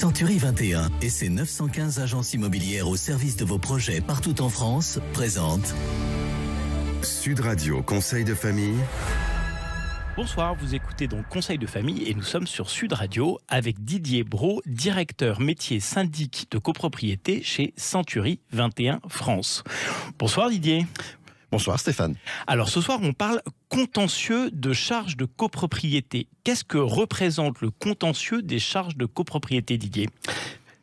Century 21 et ses 915 agences immobilières au service de vos projets partout en France présentent Sud Radio Conseil de famille. Bonsoir, vous écoutez donc Conseil de famille et nous sommes sur Sud Radio avec Didier Bro, directeur métier syndic de copropriété chez Century 21 France. Bonsoir Didier. Bonsoir Stéphane. Alors ce soir, on parle contentieux de charges de copropriété. Qu'est-ce que représente le contentieux des charges de copropriété, Didier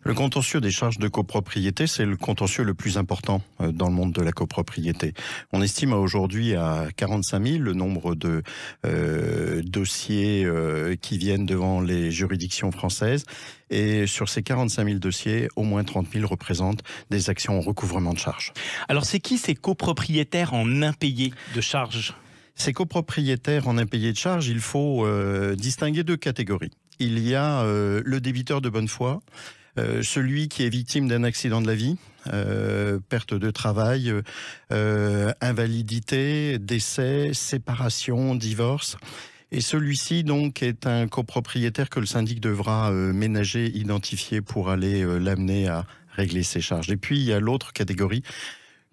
le contentieux des charges de copropriété, c'est le contentieux le plus important euh, dans le monde de la copropriété. On estime aujourd'hui à 45 000 le nombre de euh, dossiers euh, qui viennent devant les juridictions françaises. Et sur ces 45 000 dossiers, au moins 30 000 représentent des actions en recouvrement de charges. Alors c'est qui ces copropriétaires en impayés de charges ces copropriétaires en impayés de charges, il faut distinguer deux catégories. Il y a le débiteur de bonne foi, euh, celui qui est victime d'un accident de la vie, euh, perte de travail, euh, invalidité, décès, séparation, divorce. Et celui-ci, donc, est un copropriétaire que le syndic devra ménager, identifier pour aller l'amener à régler ses charges. Et puis, il y a l'autre catégorie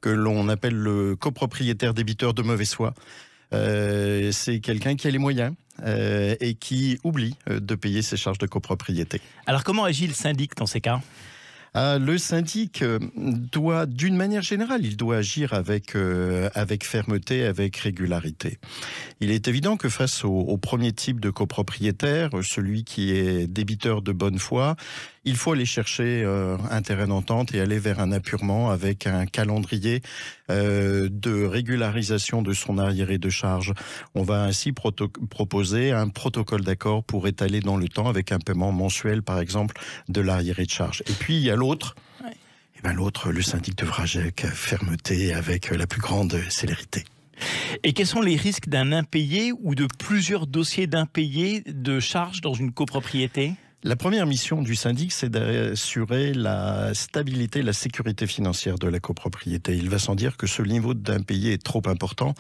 que l'on appelle le copropriétaire débiteur de mauvais foi. c'est quelqu'un qui a les moyens, euh, et qui oublie euh, de payer ses charges de copropriété. Alors comment agit le syndic dans ces cas ah, le syndic euh, doit, d'une manière générale, il doit agir avec, euh, avec fermeté, avec régularité. Il est évident que face au, premier type de copropriétaire, celui qui est débiteur de bonne foi, il faut aller chercher euh, un terrain d'entente et aller vers un appurement avec un calendrier de régularisation de son arriéré de charge. On va ainsi proposer un protocole d'accord pour étaler dans le temps avec un paiement mensuel, par exemple, de l'arriéré de charge. Et puis, il y a l'autre. Et eh ben l'autre, le syndic de Vrajec, fermeté avec euh, la plus grande célérité. Et quels sont les risques d'un impayé ou de plusieurs dossiers d'impayés de charges dans une copropriété la première mission du syndic, c'est d'assurer la stabilité, la sécurité financière de la copropriété. Il va sans dire que ce niveau d'impayé est trop important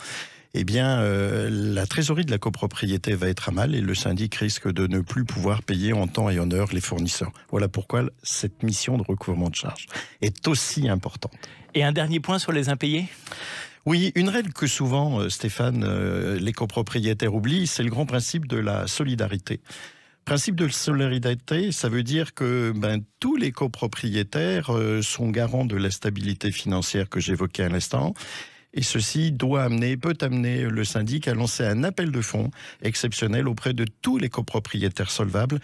eh bien, euh, la trésorerie de la copropriété va être à mal et le syndic risque de ne plus pouvoir payer en temps et en heure les fournisseurs. Voilà pourquoi cette mission de recouvrement de charges est aussi importante. Et un dernier point sur les impayés oui, une règle que souvent, euh, Stéphane, euh, les copropriétaires oublient, c'est le grand principe de la solidarité. Principe de solidarité, ça veut dire que ben, tous les copropriétaires sont garants de la stabilité financière que j'évoquais à l'instant et ceci doit amener, peut amener le syndic à lancer un appel de fonds exceptionnel auprès de tous les copropriétaires solvables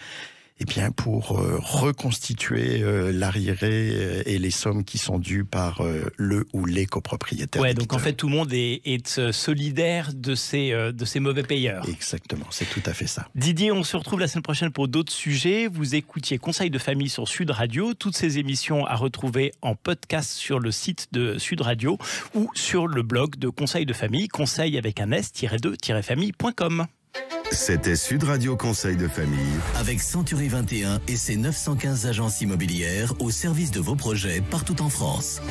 eh bien, pour euh, reconstituer euh, l'arriéré euh, et les sommes qui sont dues par le ou les copropriétaires. Ouais, donc en fait, tout le monde est, solidaire de ces, de ces mauvais payeurs. Exactement, c'est tout à fait ça. Didier, on se retrouve la semaine prochaine pour d'autres sujets. Vous écoutiez Conseil de famille sur Sud Radio. Toutes ces émissions à retrouver en podcast sur le site de Sud Radio ou sur le blog de Conseil de famille, conseil avec un s-2-famille.com. C'était Sud Radio Conseil de Famille. Avec Century 21 et ses 915 agences immobilières au service de vos projets partout en France.